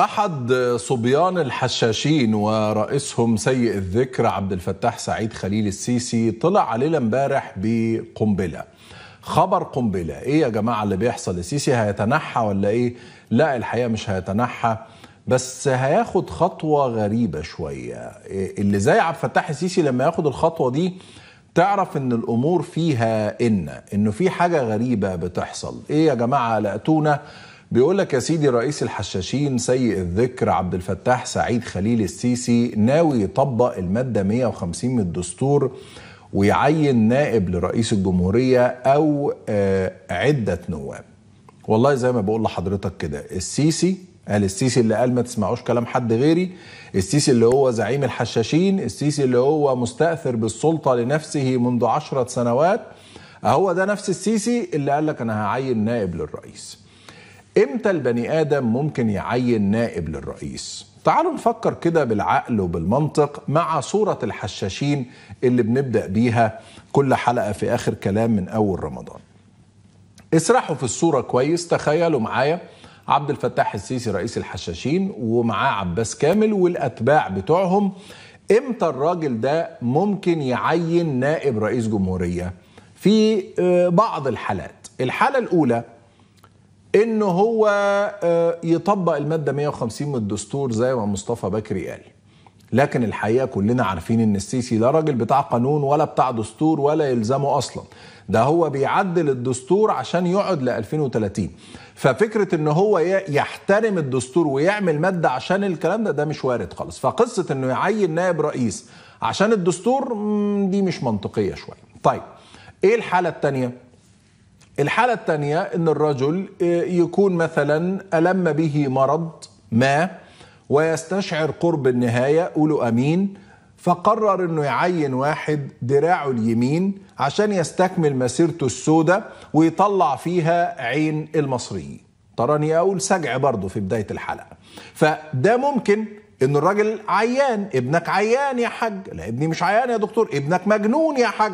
أحد صبيان الحشاشين ورئيسهم سيء الذكر عبد الفتاح سعيد خليل السيسي طلع علينا امبارح بقنبلة خبر قنبلة إيه يا جماعة اللي بيحصل السيسي هيتنحى ولا إيه لا الحقيقة مش هيتنحى بس هياخد خطوة غريبة شوية إيه، اللي زي عبد الفتاح السيسي لما ياخد الخطوة دي تعرف ان الامور فيها ان انه في حاجة غريبة بتحصل ايه يا جماعة لقتونا بيقول لك يا سيدي رئيس الحشاشين سيء الذكر عبد الفتاح سعيد خليل السيسي ناوي يطبق المادة 150 من الدستور ويعين نائب لرئيس الجمهورية أو آه، عدة نواب والله زي ما بقول لحضرتك كده السيسي قال السيسي اللي قال ما تسمعوش كلام حد غيري السيسي اللي هو زعيم الحشاشين السيسي اللي هو مستأثر بالسلطة لنفسه منذ عشرة سنوات هو ده نفس السيسي اللي قال لك أنا هعين نائب للرئيس امتى البني ادم ممكن يعين نائب للرئيس تعالوا نفكر كده بالعقل وبالمنطق مع صورة الحشاشين اللي بنبدأ بيها كل حلقة في آخر كلام من أول رمضان اسرحوا في الصورة كويس تخيلوا معايا عبد الفتاح السيسي رئيس الحشاشين ومعاه عباس كامل والأتباع بتوعهم امتى الراجل ده ممكن يعين نائب رئيس جمهورية في آه، بعض الحالات الحالة الأولى ان هو آه، يطبق الماده 150 من الدستور زي ما مصطفى بكري قال لكن الحقيقه كلنا عارفين ان السيسي لا راجل بتاع قانون ولا بتاع دستور ولا يلزمه اصلا ده هو بيعدل الدستور عشان يقعد ل 2030 ففكره ان هو يحترم الدستور ويعمل ماده عشان الكلام ده ده مش وارد خالص فقصه انه يعين نائب رئيس عشان الدستور دي مش منطقيه شويه طيب ايه الحاله الثانيه الحالة الثانية أن الرجل آه، يكون مثلا ألم به مرض ما ويستشعر قرب النهاية قولوا أمين فقرر أنه يعين واحد دراعه اليمين عشان يستكمل مسيرته السوداء ويطلع فيها عين المصريين تراني أقول سجع برضه في بداية الحلقة فده ممكن ان الراجل عيان ابنك عيان يا حاج لا ابني مش عيان يا دكتور ابنك مجنون يا حاج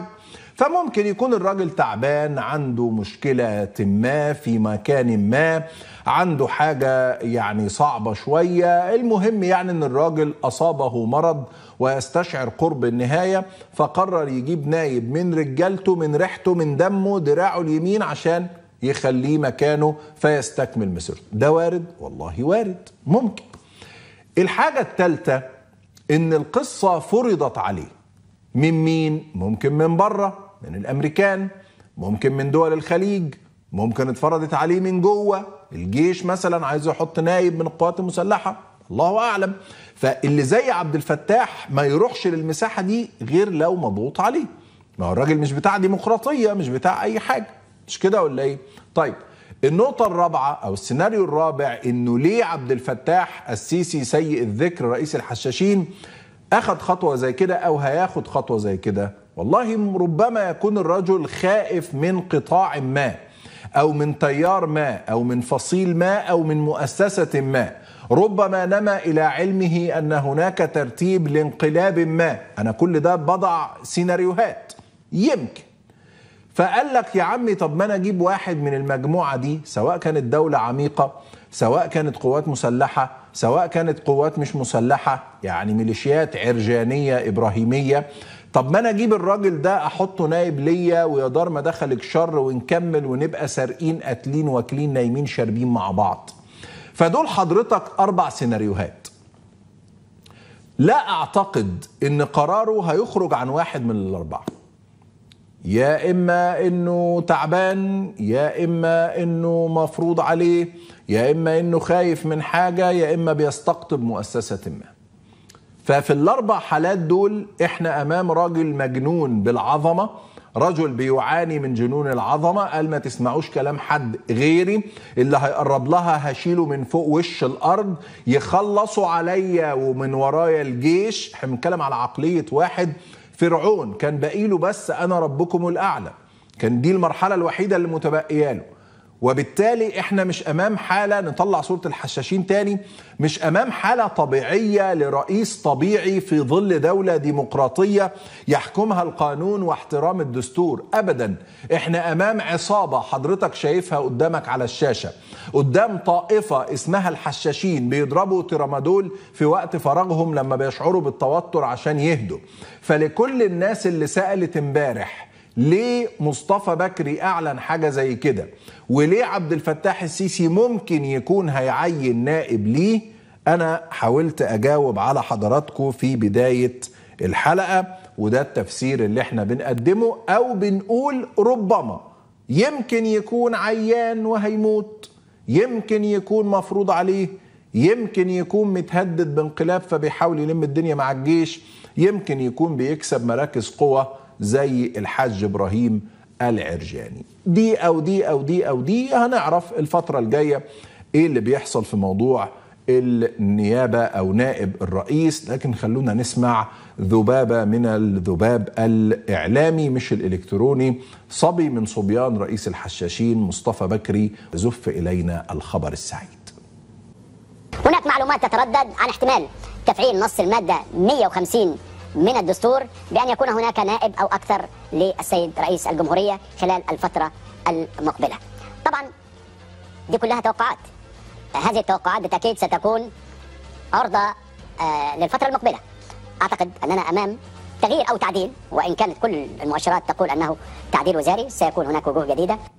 فممكن يكون الراجل تعبان عنده مشكلة ما في مكان ما عنده حاجة يعني صعبة شوية المهم يعني ان الراجل اصابه مرض ويستشعر قرب النهاية فقرر يجيب نايب من رجالته من ريحته من دمه دراعه اليمين عشان يخليه مكانه فيستكمل مسيرته ده وارد والله وارد ممكن الحاجة الثالثة ان القصة فرضت عليه من مين ممكن من بره من الامريكان ممكن من دول الخليج ممكن اتفرضت عليه من جوه الجيش مثلا عايز يحط نايب من القوات المسلحه الله اعلم فاللي زي عبد الفتاح ما يروحش للمساحه دي غير لو مضغوط عليه ما هو الراجل مش بتاع ديمقراطيه مش بتاع اي حاجه مش كده ولا ايه طيب النقطة الرابعة أو السيناريو الرابع إنه ليه عبد الفتاح السيسي سيء الذكر رئيس الحشاشين أخذ خطوة زي كده أو هياخد خطوة زي كده والله ربما يكون الرجل خائف من قطاع ما او من تيار ما او من فصيل ما او من مؤسسه ما ربما نما الى علمه ان هناك ترتيب لانقلاب ما انا كل ده بضع سيناريوهات يمكن فقال لك يا عمي طب ما انا اجيب واحد من المجموعه دي سواء كانت دوله عميقه سواء كانت قوات مسلحه سواء كانت قوات مش مسلحه يعني ميليشيات عرجانيه ابراهيميه طب ما انا اجيب الراجل ده احطه نايب ليا ويا دار ما دخلك شر ونكمل ونبقى سارقين قاتلين واكلين نايمين شاربين مع بعض فدول حضرتك اربع سيناريوهات لا اعتقد ان قراره هيخرج عن واحد من الاربعه يا اما انه تعبان يا اما انه مفروض عليه يا اما انه خايف من حاجه يا اما بيستقطب مؤسسه ما ففي الاربع حالات دول احنا امام راجل مجنون بالعظمه رجل بيعاني من جنون العظمه قال ما تسمعوش كلام حد غيري اللي هيقرب لها هشيله من فوق وش الارض يخلصوا عليا ومن ورايا الجيش احنا بنتكلم على عقليه واحد فرعون كان بقيله بس انا ربكم الاعلى كان دي المرحله الوحيده اللي متبقيه له وبالتالي احنا مش امام حاله نطلع صوره الحشاشين تاني مش امام حاله طبيعيه لرئيس طبيعي في ظل دوله ديمقراطيه يحكمها القانون واحترام الدستور ابدا احنا امام عصابه حضرتك شايفها قدامك على الشاشه قدام طائفه اسمها الحشاشين بيضربوا ترامادول في وقت فراغهم لما بيشعروا بالتوتر عشان يهدوا فلكل الناس اللي سالت امبارح ليه مصطفى بكري اعلن حاجه زي كده وليه عبد الفتاح السيسي ممكن يكون هيعين نائب ليه انا حاولت اجاوب على حضراتكم في بدايه الحلقه وده التفسير اللي احنا بنقدمه او بنقول ربما يمكن يكون عيان وهيموت يمكن يكون مفروض عليه يمكن يكون متهدد بانقلاب فبيحاول يلم الدنيا مع الجيش يمكن يكون بيكسب مراكز قوه زي الحاج ابراهيم العرجاني دي او دي او دي او دي هنعرف الفتره الجايه ايه اللي بيحصل في موضوع النيابه او نائب الرئيس لكن خلونا نسمع ذبابه من الذباب الاعلامي مش الالكتروني صبي من صبيان رئيس الحشاشين مصطفى بكري زف الينا الخبر السعيد. هناك معلومات تتردد عن احتمال تفعيل نص الماده 150 من الدستور بأن يكون هناك نائب أو أكثر للسيد رئيس الجمهورية خلال الفترة المقبلة طبعا دي كلها توقعات هذه التوقعات بالتأكيد ستكون عرضة آه، للفترة المقبلة أعتقد أننا أمام تغيير أو تعديل وإن كانت كل المؤشرات تقول أنه تعديل وزاري سيكون هناك وجوه جديدة